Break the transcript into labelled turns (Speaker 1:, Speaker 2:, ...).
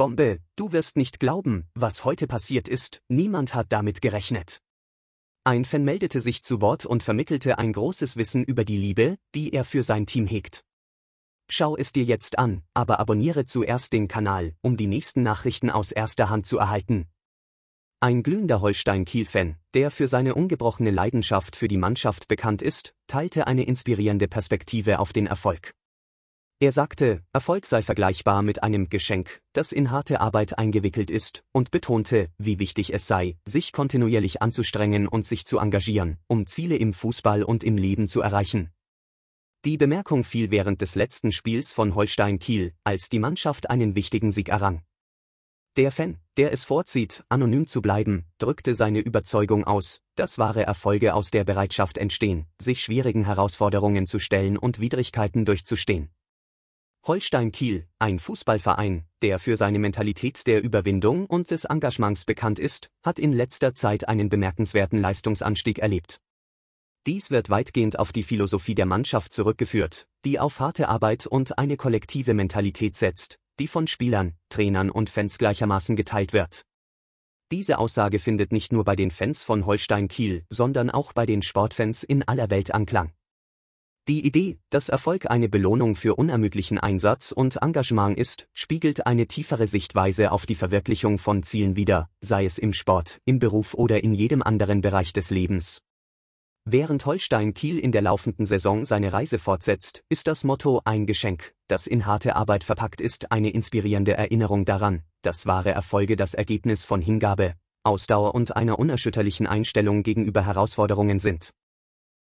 Speaker 1: Bombe, du wirst nicht glauben, was heute passiert ist, niemand hat damit gerechnet. Ein Fan meldete sich zu Wort und vermittelte ein großes Wissen über die Liebe, die er für sein Team hegt. Schau es dir jetzt an, aber abonniere zuerst den Kanal, um die nächsten Nachrichten aus erster Hand zu erhalten. Ein glühender Holstein-Kiel-Fan, der für seine ungebrochene Leidenschaft für die Mannschaft bekannt ist, teilte eine inspirierende Perspektive auf den Erfolg. Er sagte, Erfolg sei vergleichbar mit einem Geschenk, das in harte Arbeit eingewickelt ist, und betonte, wie wichtig es sei, sich kontinuierlich anzustrengen und sich zu engagieren, um Ziele im Fußball und im Leben zu erreichen. Die Bemerkung fiel während des letzten Spiels von Holstein Kiel, als die Mannschaft einen wichtigen Sieg errang. Der Fan, der es vorzieht, anonym zu bleiben, drückte seine Überzeugung aus, dass wahre Erfolge aus der Bereitschaft entstehen, sich schwierigen Herausforderungen zu stellen und Widrigkeiten durchzustehen. Holstein Kiel, ein Fußballverein, der für seine Mentalität der Überwindung und des Engagements bekannt ist, hat in letzter Zeit einen bemerkenswerten Leistungsanstieg erlebt. Dies wird weitgehend auf die Philosophie der Mannschaft zurückgeführt, die auf harte Arbeit und eine kollektive Mentalität setzt, die von Spielern, Trainern und Fans gleichermaßen geteilt wird. Diese Aussage findet nicht nur bei den Fans von Holstein Kiel, sondern auch bei den Sportfans in aller Welt Anklang. Die Idee, dass Erfolg eine Belohnung für unermüdlichen Einsatz und Engagement ist, spiegelt eine tiefere Sichtweise auf die Verwirklichung von Zielen wider, sei es im Sport, im Beruf oder in jedem anderen Bereich des Lebens. Während Holstein Kiel in der laufenden Saison seine Reise fortsetzt, ist das Motto ein Geschenk, das in harte Arbeit verpackt ist, eine inspirierende Erinnerung daran, dass wahre Erfolge das Ergebnis von Hingabe, Ausdauer und einer unerschütterlichen Einstellung gegenüber Herausforderungen sind.